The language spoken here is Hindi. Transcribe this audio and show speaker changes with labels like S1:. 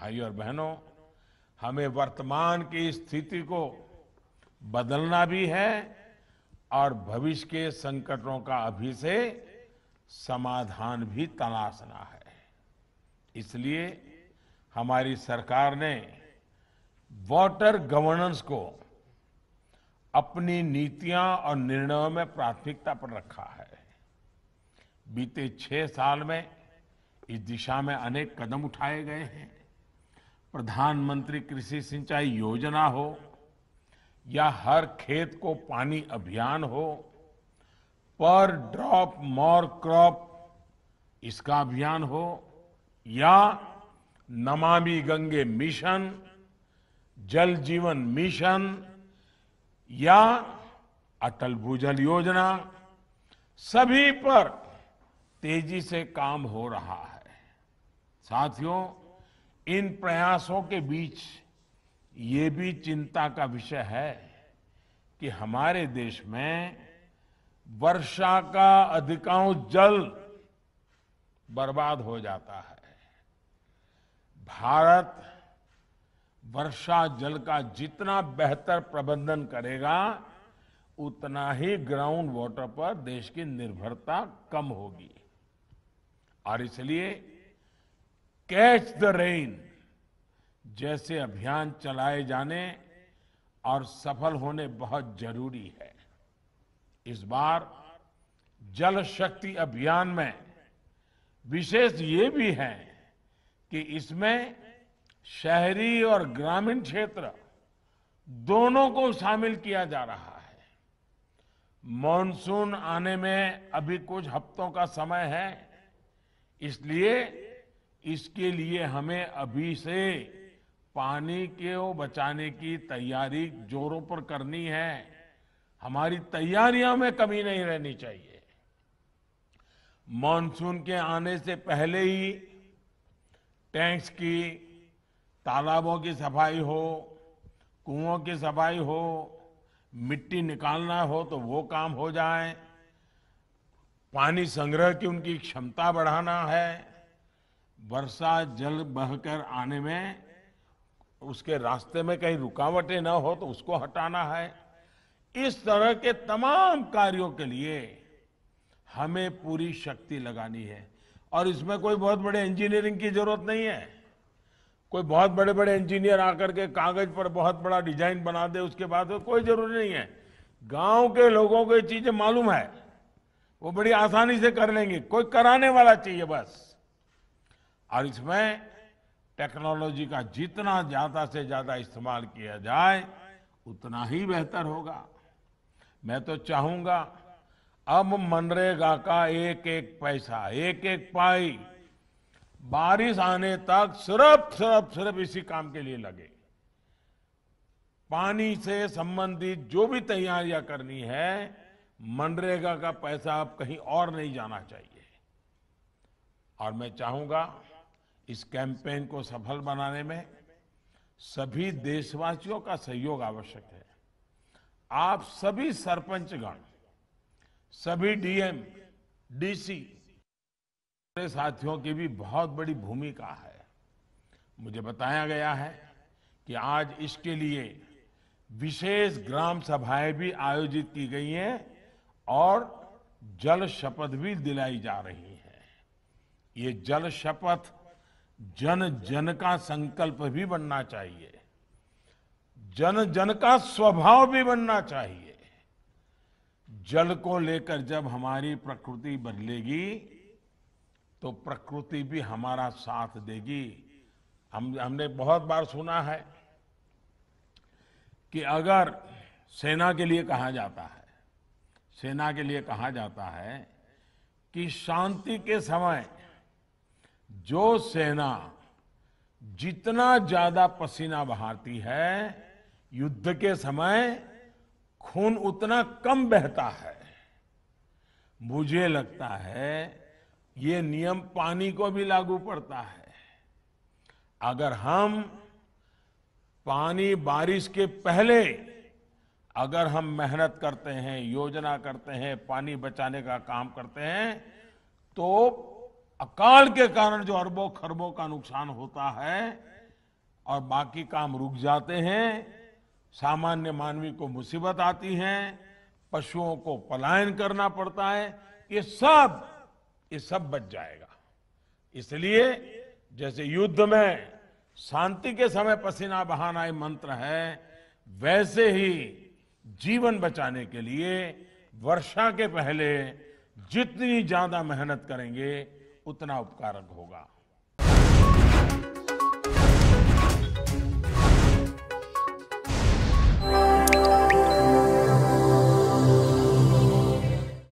S1: भाइयों और बहनों हमें वर्तमान की स्थिति को बदलना भी है और भविष्य के संकटों का अभी से समाधान भी तलाशना है इसलिए हमारी सरकार ने वाटर गवर्नेंस को अपनी नीतियां और निर्णयों में प्राथमिकता पर रखा है बीते छह साल में इस दिशा में अनेक कदम उठाए गए हैं प्रधानमंत्री कृषि सिंचाई योजना हो या हर खेत को पानी अभियान हो पर ड्रॉप मोर क्रॉप इसका अभियान हो या नमामि गंगे मिशन जल जीवन मिशन या अटल भूजल योजना सभी पर तेजी से काम हो रहा है साथियों इन प्रयासों के बीच ये भी चिंता का विषय है कि हमारे देश में वर्षा का अधिकांश जल बर्बाद हो जाता है भारत वर्षा जल का जितना बेहतर प्रबंधन करेगा उतना ही ग्राउंड वाटर पर देश की निर्भरता कम होगी और इसलिए कैच द रेन जैसे अभियान चलाए जाने और सफल होने बहुत जरूरी है इस बार जल शक्ति अभियान में विशेष ये भी है कि इसमें शहरी और ग्रामीण क्षेत्र दोनों को शामिल किया जा रहा है मॉनसून आने में अभी कुछ हफ्तों का समय है इसलिए इसके लिए हमें अभी से पानी के बचाने की तैयारी जोरों पर करनी है हमारी तैयारियां में कमी नहीं रहनी चाहिए मानसून के आने से पहले ही टैंक्स की तालाबों की सफाई हो कुओं की सफाई हो मिट्टी निकालना हो तो वो काम हो जाए पानी संग्रह की उनकी क्षमता बढ़ाना है वर्षा जल बहकर आने में उसके रास्ते में कहीं रुकावटें ना हो तो उसको हटाना है इस तरह के तमाम कार्यों के लिए हमें पूरी शक्ति लगानी है और इसमें कोई बहुत बड़े इंजीनियरिंग की जरूरत नहीं है कोई बहुत बड़े बड़े इंजीनियर आकर के कागज पर बहुत बड़ा डिजाइन बना दे उसके बाद तो कोई जरूरी नहीं है गांव के लोगों को ये चीजें मालूम है वो बड़ी आसानी से कर लेंगे कोई कराने वाला चाहिए बस और इसमें टेक्नोलॉजी का जितना ज़्यादा से ज़्यादा इस्तेमाल किया जाए उतना ही बेहतर होगा मैं तो चाहूंगा अब मनरेगा का एक एक पैसा एक एक पाई बारिश आने तक सिर्फ सिर्फ सिर्फ इसी काम के लिए लगे पानी से संबंधित जो भी तैयारियां करनी है मनरेगा का पैसा अब कहीं और नहीं जाना चाहिए और मैं चाहूंगा इस कैंपेन को सफल बनाने में सभी देशवासियों का सहयोग आवश्यक है आप सभी सरपंचगण सभी डीएम डीसी मेरे साथियों की भी बहुत बड़ी भूमिका है मुझे बताया गया है कि आज इसके लिए विशेष ग्राम सभाएं भी आयोजित की गई हैं और जल शपथ भी दिलाई जा रही है ये जल शपथ जन जन का संकल्प भी बनना चाहिए जन जन का स्वभाव भी बनना चाहिए जल को लेकर जब हमारी प्रकृति बदलेगी तो प्रकृति भी हमारा साथ देगी हम हमने बहुत बार सुना है कि अगर सेना के लिए कहा जाता है सेना के लिए कहा जाता है कि शांति के समय जो सेना जितना ज्यादा पसीना बहाती है युद्ध के समय खून उतना कम बहता है मुझे लगता है ये नियम पानी को भी लागू पड़ता है अगर हम पानी बारिश के पहले अगर हम मेहनत करते हैं योजना करते हैं पानी बचाने का काम करते हैं तो अकाल के कारण जो अरबों खरबों का नुकसान होता है और बाकी काम रुक जाते हैं सामान्य मानवी को मुसीबत आती है पशुओं को पलायन करना पड़ता है ये सब ये सब बच जाएगा इसलिए जैसे युद्ध में शांति के समय पसीना बहाना ये मंत्र है वैसे ही जीवन बचाने के लिए वर्षा के पहले जितनी ज्यादा मेहनत करेंगे उतना उपकारक होगा